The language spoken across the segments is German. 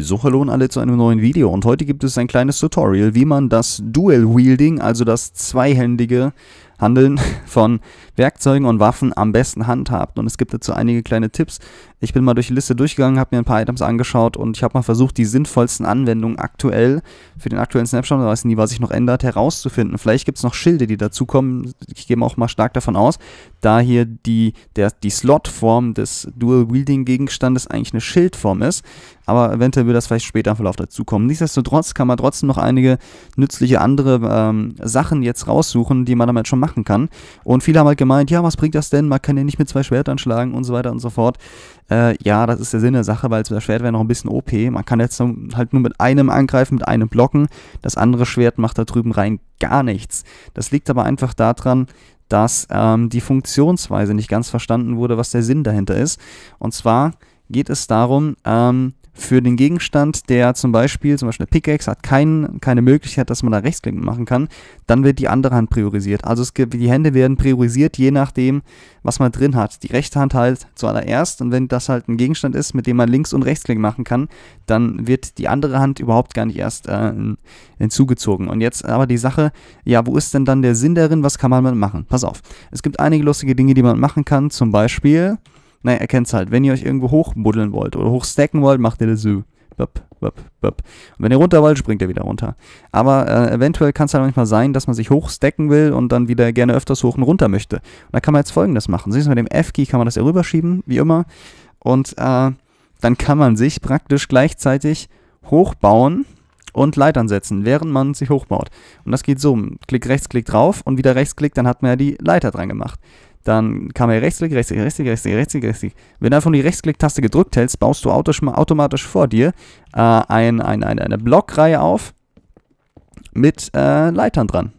So hallo und alle zu einem neuen Video und heute gibt es ein kleines Tutorial, wie man das Dual Wielding, also das zweihändige Handeln von Werkzeugen und Waffen am besten handhabt. Und es gibt dazu einige kleine Tipps. Ich bin mal durch die Liste durchgegangen, habe mir ein paar Items angeschaut und ich habe mal versucht, die sinnvollsten Anwendungen aktuell für den aktuellen Snapshot, da weiß nie, was sich noch ändert, herauszufinden. Vielleicht gibt es noch Schilde, die dazukommen. Ich gehe auch mal stark davon aus, da hier die, der, die Slot-Form des Dual-Wielding-Gegenstandes eigentlich eine Schildform ist. Aber eventuell wird das vielleicht später im Verlauf dazukommen. Nichtsdestotrotz kann man trotzdem noch einige nützliche andere ähm, Sachen jetzt raussuchen, die man damit schon macht machen kann. Und viele haben halt gemeint, ja, was bringt das denn? Man kann ja nicht mit zwei Schwertern schlagen und so weiter und so fort. Äh, ja, das ist der Sinn der Sache, weil das Schwert wäre noch ein bisschen OP. Man kann jetzt halt nur mit einem angreifen, mit einem blocken. Das andere Schwert macht da drüben rein gar nichts. Das liegt aber einfach daran, dass ähm, die Funktionsweise nicht ganz verstanden wurde, was der Sinn dahinter ist. Und zwar geht es darum, ähm, für den Gegenstand, der zum Beispiel, zum Beispiel eine Pickaxe hat kein, keine Möglichkeit, dass man da Rechtsklick machen kann, dann wird die andere Hand priorisiert. Also es gibt, die Hände werden priorisiert, je nachdem, was man drin hat. Die rechte Hand halt zuallererst und wenn das halt ein Gegenstand ist, mit dem man links und rechtsklick machen kann, dann wird die andere Hand überhaupt gar nicht erst äh, hinzugezogen. Und jetzt aber die Sache, ja, wo ist denn dann der Sinn darin, was kann man machen? Pass auf, es gibt einige lustige Dinge, die man machen kann, zum Beispiel... Naja, ihr es halt. Wenn ihr euch irgendwo hochbuddeln wollt oder hochstacken wollt, macht ihr das so. Böp, böp, böp. Und wenn ihr runter wollt, springt ihr wieder runter. Aber äh, eventuell kann es halt manchmal sein, dass man sich hochstacken will und dann wieder gerne öfters hoch und runter möchte. Und da kann man jetzt folgendes machen. Siehst du, mit dem F-Key kann man das hier rüberschieben, wie immer. Und äh, dann kann man sich praktisch gleichzeitig hochbauen und Leitern setzen, während man sich hochbaut. Und das geht so. Klick rechts, klick drauf und wieder rechts, klick, dann hat man ja die Leiter dran gemacht dann kann man Rechtsklick, Rechtsklick, Rechtsklick, Rechtsklick, Rechtsklick, Rechtsklick. Wenn du einfach nur die Rechtsklick-Taste gedrückt hältst, baust du automatisch vor dir äh, ein, ein, ein, eine Blockreihe auf mit äh, Leitern dran.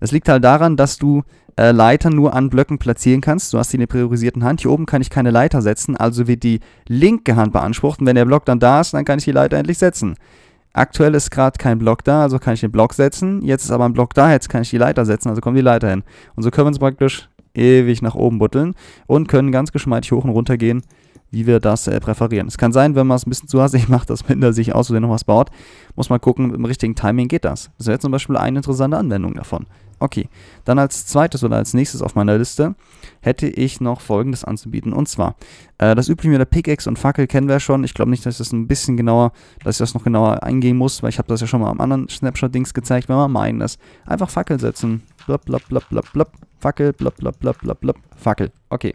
Das liegt halt daran, dass du äh, Leitern nur an Blöcken platzieren kannst. Du hast die in der priorisierten Hand. Hier oben kann ich keine Leiter setzen, also wird die linke Hand beansprucht. Und wenn der Block dann da ist, dann kann ich die Leiter endlich setzen. Aktuell ist gerade kein Block da, also kann ich den Block setzen. Jetzt ist aber ein Block da, jetzt kann ich die Leiter setzen, also kommen die Leiter hin. Und so können wir uns praktisch ewig nach oben butteln und können ganz geschmeidig hoch und runter gehen, wie wir das äh, präferieren. Es kann sein, wenn man es ein bisschen zu hastig macht, dass man sich aus noch was baut. Muss man gucken, im richtigen Timing geht das. Das wäre zum Beispiel eine interessante Anwendung davon. Okay, dann als zweites oder als nächstes auf meiner Liste hätte ich noch folgendes anzubieten. Und zwar, äh, das übliche mit der Pickaxe und Fackel kennen wir schon. Ich glaube nicht, dass ich das ein bisschen genauer, dass ich das noch genauer eingehen muss, weil ich habe das ja schon mal am anderen Snapshot-Dings gezeigt, wenn man meinen ist. Einfach Fackel setzen. Blab, blab, blab, blab, blab. Fackel, blub, blub, blub, blub, blub, Fackel. Okay.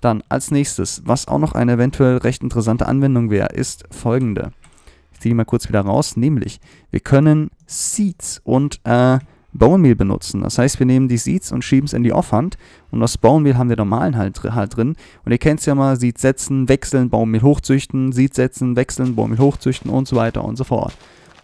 Dann als nächstes, was auch noch eine eventuell recht interessante Anwendung wäre, ist folgende. Ich ziehe die mal kurz wieder raus, nämlich wir können Seeds und äh, Bone Meal benutzen. Das heißt, wir nehmen die Seeds und schieben es in die Offhand und das Bone Meal haben wir normalen halt, halt drin. Und ihr kennt es ja mal, Seeds setzen, wechseln, Bone Meal hochzüchten, Seeds setzen, wechseln, Bone Meal hochzüchten und so weiter und so fort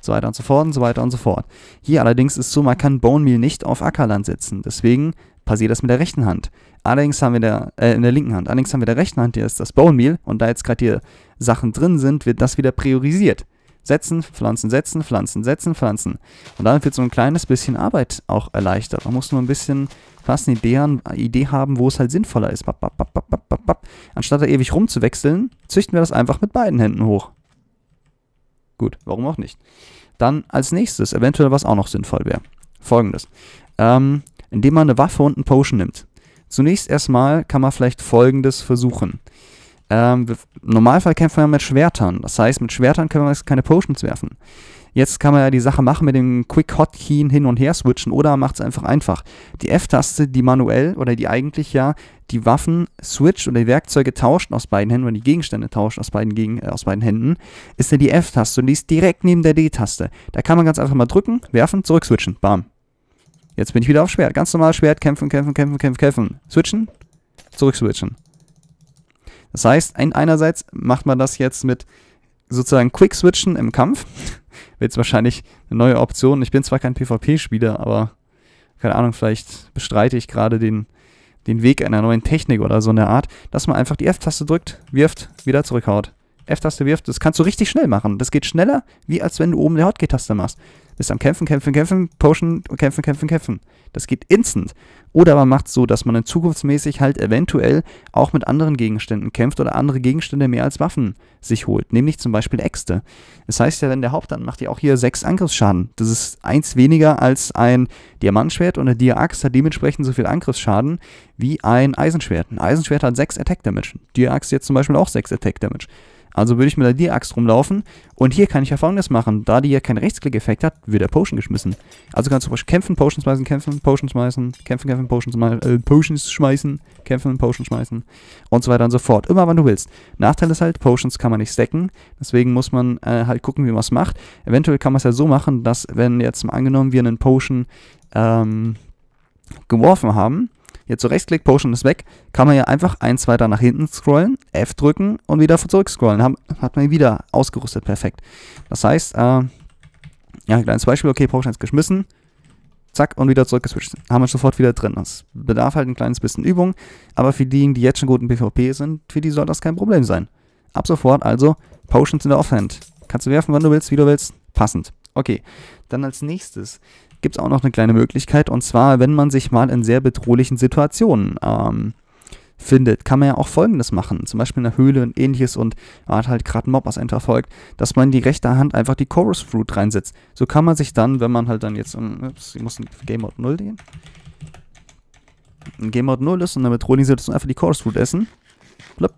so weiter und so fort und so weiter und so fort. Hier allerdings ist so, man kann Bone Meal nicht auf Ackerland setzen. Deswegen passiert das mit der rechten Hand. Allerdings haben wir der, äh, in der linken Hand. Allerdings haben wir der rechten Hand, hier ist das Bone Meal und da jetzt gerade hier Sachen drin sind, wird das wieder priorisiert. Setzen, Pflanzen, setzen, Pflanzen, setzen, Pflanzen. Und damit wird so ein kleines bisschen Arbeit auch erleichtert. Man muss nur ein bisschen fast eine Idee, haben, wo es halt sinnvoller ist. Bap, bap, bap, Anstatt da ewig rumzuwechseln, züchten wir das einfach mit beiden Händen hoch. Gut, warum auch nicht? Dann als nächstes, eventuell was auch noch sinnvoll wäre. Folgendes. Ähm, indem man eine Waffe und ein Potion nimmt. Zunächst erstmal kann man vielleicht folgendes versuchen. Ähm, Im Normalfall kämpfen wir mit Schwertern. Das heißt, mit Schwertern können wir keine Potions werfen. Jetzt kann man ja die Sache machen mit dem Quick Hotkey hin und her switchen oder macht es einfach einfach. Die F-Taste, die manuell oder die eigentlich ja die Waffen switcht oder die Werkzeuge tauscht aus beiden Händen oder die Gegenstände tauscht aus beiden, Gegen äh, aus beiden Händen, ist ja die F-Taste und die ist direkt neben der D-Taste. Da kann man ganz einfach mal drücken, werfen, zurück switchen. Bam. Jetzt bin ich wieder auf Schwert. Ganz normal Schwert, kämpfen, kämpfen, kämpfen, kämpfen, kämpfen. Switchen, zurück switchen. Das heißt, einerseits macht man das jetzt mit sozusagen Quick Switchen im Kampf wird es wahrscheinlich eine neue Option. Ich bin zwar kein PvP-Spieler, aber keine Ahnung, vielleicht bestreite ich gerade den, den Weg einer neuen Technik oder so in der Art, dass man einfach die F-Taste drückt, wirft, wieder zurückhaut. F-Taste wirft, das kannst du richtig schnell machen. Das geht schneller, wie als wenn du oben die Hotkey-Taste machst bist am Kämpfen, Kämpfen, Kämpfen, Potion, Kämpfen, Kämpfen, Kämpfen. Das geht instant. Oder man macht es so, dass man in zukunftsmäßig halt eventuell auch mit anderen Gegenständen kämpft oder andere Gegenstände mehr als Waffen sich holt. Nämlich zum Beispiel Äxte. Das heißt ja, wenn der Hauptmann macht ja auch hier sechs Angriffsschaden. Das ist eins weniger als ein Diamantschwert und eine Dia-Axt hat dementsprechend so viel Angriffsschaden wie ein Eisenschwert. Ein Eisenschwert hat sechs Attack Damage. Dia-Axt jetzt zum Beispiel auch sechs Attack Damage. Also würde ich mit der dia axt rumlaufen und hier kann ich ja folgendes machen. Da die ja keinen Rechtsklick-Effekt hat, wird der Potion geschmissen. Also kannst du kämpfen, Potions schmeißen, kämpfen, Potions schmeißen, kämpfen, kämpfen, Potions, äh, Potions schmeißen, kämpfen, Potions schmeißen und so weiter und so fort. Immer wann du willst. Nachteil ist halt, Potions kann man nicht stacken, deswegen muss man äh, halt gucken, wie man es macht. Eventuell kann man es ja so machen, dass wenn jetzt mal angenommen wir einen Potion ähm, geworfen haben, Jetzt so Rechtsklick, Potion ist weg, kann man ja einfach eins weiter nach hinten scrollen, F drücken und wieder zurück scrollen. Hab, hat man wieder ausgerüstet, perfekt. Das heißt, äh, ja, kleines Beispiel, okay, Potion ist geschmissen, zack und wieder zurückgeswitcht. Haben wir sofort wieder drin. Das bedarf halt ein kleines bisschen Übung, aber für diejenigen, die jetzt schon gut im PvP sind, für die soll das kein Problem sein. Ab sofort also Potions in der Offhand. Kannst du werfen, wann du willst, wie du willst, passend. Okay, dann als nächstes gibt es auch noch eine kleine Möglichkeit. Und zwar, wenn man sich mal in sehr bedrohlichen Situationen ähm, findet, kann man ja auch Folgendes machen. Zum Beispiel in der Höhle und ähnliches und man hat halt gerade einen Mob, was einen verfolgt, dass man in die rechte Hand einfach die Chorus Fruit reinsetzt. So kann man sich dann, wenn man halt dann jetzt, ähm, ups, ich muss in Game Mode 0 gehen, in Game Mode 0 ist und dann bedrohlich Situation einfach die Chorus Fruit essen,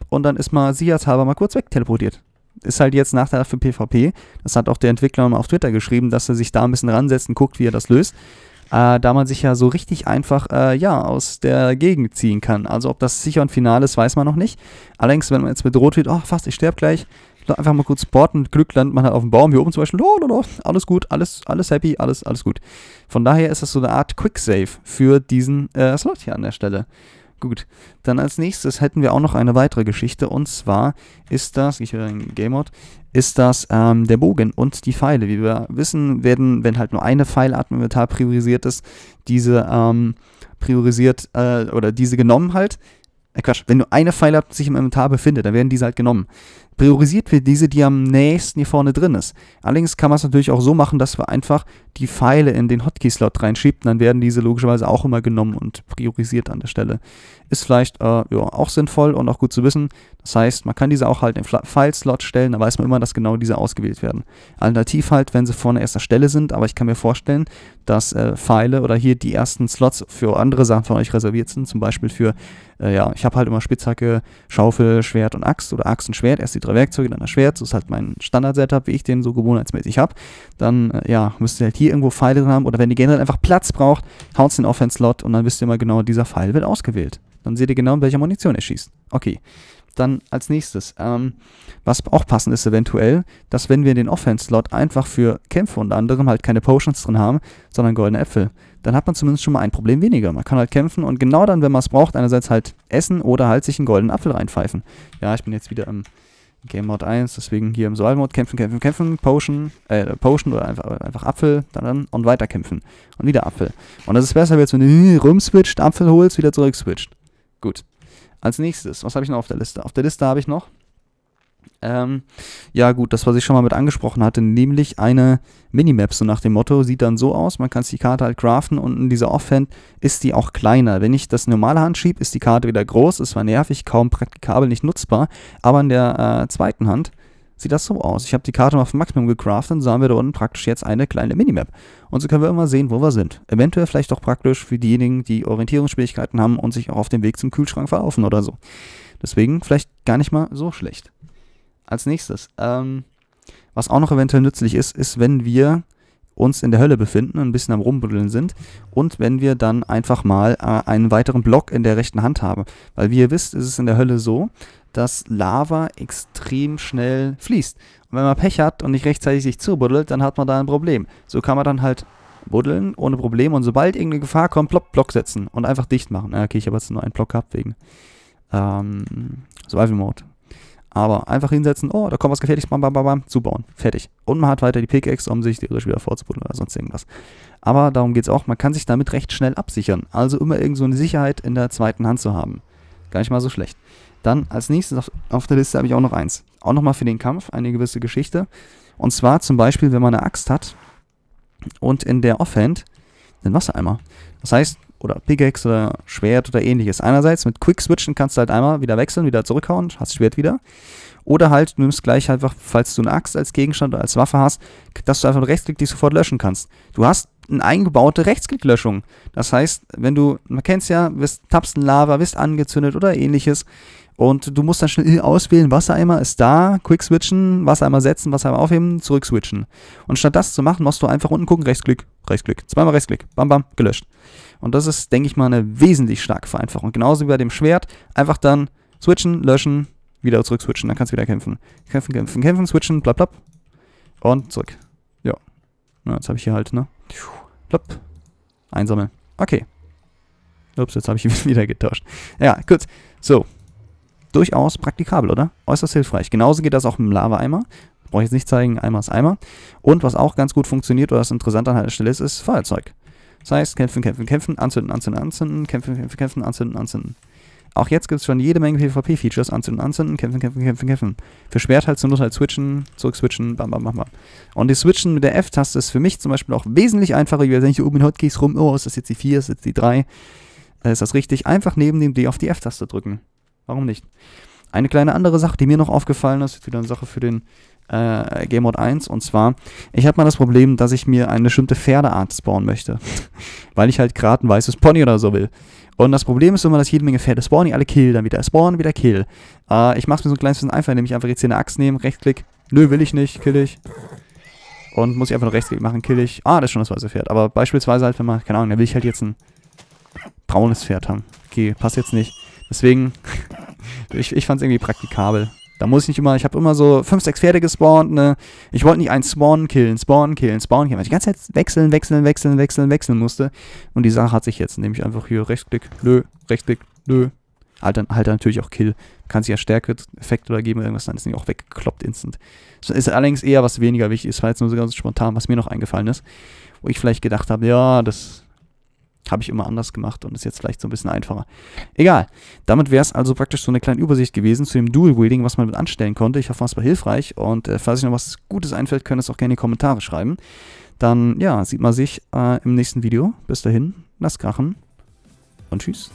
und dann ist man sie als halber mal kurz weg teleportiert ist halt jetzt Nachteil für PvP. Das hat auch der Entwickler mal auf Twitter geschrieben, dass er sich da ein bisschen ransetzt und guckt, wie er das löst. Äh, da man sich ja so richtig einfach äh, ja, aus der Gegend ziehen kann. Also ob das sicher ein final ist, weiß man noch nicht. Allerdings, wenn man jetzt bedroht wird, oh fast, ich sterbe gleich, einfach mal kurz sporten, Glück landet man halt auf dem Baum hier oben zum Beispiel, lololol, oh, alles gut, alles, alles happy, alles, alles gut. Von daher ist das so eine Art Quick-Save für diesen äh, Slot hier an der Stelle. Gut, dann als nächstes hätten wir auch noch eine weitere Geschichte und zwar ist das, ich höre ein Game Mode, ist das ähm, der Bogen und die Pfeile. Wie wir wissen, werden, wenn halt nur eine Pfeilart im Inventar priorisiert ist, diese ähm, priorisiert äh, oder diese genommen halt. Äh, Quatsch, wenn nur eine Pfeilart sich im Inventar befindet, dann werden diese halt genommen priorisiert wird diese, die am nächsten hier vorne drin ist. Allerdings kann man es natürlich auch so machen, dass man einfach die Pfeile in den Hotkey-Slot reinschieben. Dann werden diese logischerweise auch immer genommen und priorisiert an der Stelle. Ist vielleicht äh, ja, auch sinnvoll und auch gut zu wissen. Das heißt, man kann diese auch halt in File-Slot stellen, da weiß man immer, dass genau diese ausgewählt werden. Alternativ halt, wenn sie vorne erster Stelle sind, aber ich kann mir vorstellen, dass äh, Pfeile oder hier die ersten Slots für andere Sachen von euch reserviert sind. Zum Beispiel für, äh, ja, ich habe halt immer Spitzhacke, Schaufel, Schwert und Axt oder Axt und Schwert, erst die drei Werkzeuge, dann das Schwert, das ist halt mein Standard-Setup, wie ich den so gewohnheitsmäßig habe, dann äh, ja, müsst ihr halt hier irgendwo Pfeile drin haben oder wenn ihr generell einfach Platz braucht, haut den Offense-Slot und dann wisst ihr mal genau, dieser Pfeil wird ausgewählt. Dann seht ihr genau, in welcher Munition er schießt. Okay. Dann als nächstes, ähm, was auch passend ist eventuell, dass wenn wir den Offense-Slot einfach für Kämpfe und anderem halt keine Potions drin haben, sondern goldene Äpfel, dann hat man zumindest schon mal ein Problem weniger. Man kann halt kämpfen und genau dann, wenn man es braucht, einerseits halt essen oder halt sich einen goldenen Apfel reinpfeifen. Ja, ich bin jetzt wieder im Game Mode 1, deswegen hier im Soul Mode kämpfen, kämpfen, kämpfen, Potion, äh, Potion oder einfach, einfach Apfel, dann dann und weiter kämpfen. Und wieder Apfel. Und das ist besser, wenn du rumswitcht, Apfel holst, wieder zurückswitcht. Gut. Als nächstes, was habe ich noch auf der Liste? Auf der Liste habe ich noch ähm, ja, gut, das, was ich schon mal mit angesprochen hatte, nämlich eine Minimap, so nach dem Motto, sieht dann so aus: man kann die Karte halt craften und in dieser Offhand ist die auch kleiner. Wenn ich das normale Hand schiebe, ist die Karte wieder groß, ist zwar nervig, kaum praktikabel, nicht nutzbar, aber in der äh, zweiten Hand sieht das so aus. Ich habe die Karte mal auf Maximum gecraftet und so haben wir da unten praktisch jetzt eine kleine Minimap. Und so können wir immer sehen, wo wir sind. Eventuell vielleicht auch praktisch für diejenigen, die Orientierungsschwierigkeiten haben und sich auch auf dem Weg zum Kühlschrank verlaufen oder so. Deswegen vielleicht gar nicht mal so schlecht als nächstes. Ähm, was auch noch eventuell nützlich ist, ist, wenn wir uns in der Hölle befinden und ein bisschen am Rumbuddeln sind und wenn wir dann einfach mal äh, einen weiteren Block in der rechten Hand haben. Weil wie ihr wisst, ist es in der Hölle so, dass Lava extrem schnell fließt. Und wenn man Pech hat und nicht rechtzeitig sich zubuddelt, dann hat man da ein Problem. So kann man dann halt buddeln ohne Problem und sobald irgendeine Gefahr kommt, plopp, Block setzen und einfach dicht machen. okay, ich habe jetzt nur einen Block gehabt wegen ähm, Survival Mode. Aber einfach hinsetzen, oh, da kommt was Gefährliches, bam, bam, bam, bam, zubauen, fertig. Und man hat weiter die Pickaxe, um sich theoretisch wieder vorzubuddeln oder sonst irgendwas. Aber darum geht es auch, man kann sich damit recht schnell absichern. Also immer irgend so eine Sicherheit in der zweiten Hand zu haben. Gar nicht mal so schlecht. Dann als nächstes auf, auf der Liste habe ich auch noch eins. Auch nochmal für den Kampf eine gewisse Geschichte. Und zwar zum Beispiel, wenn man eine Axt hat und in der Offhand einen Wassereimer. Das heißt, oder Pickaxe oder Schwert oder ähnliches. Einerseits mit Quick Switchen kannst du halt einmal wieder wechseln, wieder zurückhauen, hast Schwert wieder. Oder halt, du nimmst gleich einfach, falls du eine Axt als Gegenstand oder als Waffe hast, dass du einfach mit Rechtsklick die sofort löschen kannst. Du hast eine eingebaute Rechtsklicklöschung. Das heißt, wenn du, man kennt es ja, wirst tappst Lava, wirst angezündet oder ähnliches, und du musst dann schnell auswählen, Wassereimer ist da, quick switchen, Wassereimer setzen, Wassereimer aufheben, zurück switchen. Und statt das zu machen, musst du einfach unten gucken, rechtsklick, rechtsklick, zweimal rechtsklick, bam, bam, gelöscht. Und das ist, denke ich mal, eine wesentlich starke Vereinfachung. Genauso wie bei dem Schwert, einfach dann switchen, löschen, wieder zurück switchen, dann kannst du wieder kämpfen. Kämpfen, kämpfen, kämpfen, switchen, blab, blab. Und zurück. Ja. Na, jetzt habe ich hier halt, ne? Blab. Einsammeln. Okay. Ups, jetzt habe ich wieder getauscht. Ja, gut. So, durchaus praktikabel, oder? Äußerst hilfreich. Genauso geht das auch mit dem Lava-Eimer. Brauche ich jetzt nicht zeigen, Eimer ist Eimer. Und was auch ganz gut funktioniert oder was interessant an der Stelle ist, ist Feuerzeug. Das heißt, kämpfen, kämpfen, kämpfen, anzünden, anzünden, anzünden, kämpfen, kämpfen, kämpfen, anzünden, anzünden. Auch jetzt gibt es schon jede Menge PvP-Features, anzünden, anzünden, kämpfen, kämpfen, kämpfen, kämpfen. Für Schwert halt zum Not halt switchen, zurück switchen, bam, bam, bam, bam. Und das Switchen mit der F-Taste ist für mich zum Beispiel auch wesentlich einfacher, wie wenn ich hier oben in Hotkeys rum, oh, ist das jetzt die 4, ist das jetzt die 3, äh, ist das richtig, einfach neben dem D auf die F-Taste drücken. Warum nicht? Eine kleine andere Sache, die mir noch aufgefallen ist, ist wieder eine Sache für den äh, Game Mode 1. Und zwar, ich habe mal das Problem, dass ich mir eine bestimmte Pferdeart spawnen möchte. weil ich halt gerade ein weißes Pony oder so will. Und das Problem ist immer, dass jede Menge Pferde spawnen, die alle kill, dann wieder spawnen, wieder kill. Äh, ich mache es mir so ein kleines bisschen einfach, indem ich einfach jetzt hier eine Axt nehme, Rechtsklick. Nö, will ich nicht, kill ich. Und muss ich einfach nur Rechtsklick machen, kill ich. Ah, das ist schon das weiße Pferd. Aber beispielsweise halt, wenn man, keine Ahnung, da will ich halt jetzt ein braunes Pferd haben. Okay, passt jetzt nicht. Deswegen, ich, ich fand es irgendwie praktikabel. Da muss ich nicht immer, ich habe immer so 5, 6 Pferde gespawnt, ne? Ich wollte nicht einen Spawn killen, Spawn killen, Spawn killen, weil ich die ganze Zeit wechseln, wechseln, wechseln, wechseln, wechseln musste. Und die Sache hat sich jetzt, nehme ich einfach hier Rechtsklick, nö, Rechtsklick, nö. Halt dann, halt dann natürlich auch Kill. Kann sich ja Stärke-Effekt oder geben oder irgendwas, dann ist nämlich auch weggekloppt instant. Das ist allerdings eher was weniger wichtig, ist war jetzt nur so ganz spontan, was mir noch eingefallen ist. Wo ich vielleicht gedacht habe, ja, das habe ich immer anders gemacht und ist jetzt vielleicht so ein bisschen einfacher. Egal. Damit wäre es also praktisch so eine kleine Übersicht gewesen zu dem Dual-Wielding, was man mit anstellen konnte. Ich hoffe, es war hilfreich und äh, falls euch noch was Gutes einfällt, könnt ihr es auch gerne in die Kommentare schreiben. Dann, ja, sieht man sich äh, im nächsten Video. Bis dahin, lasst krachen und tschüss.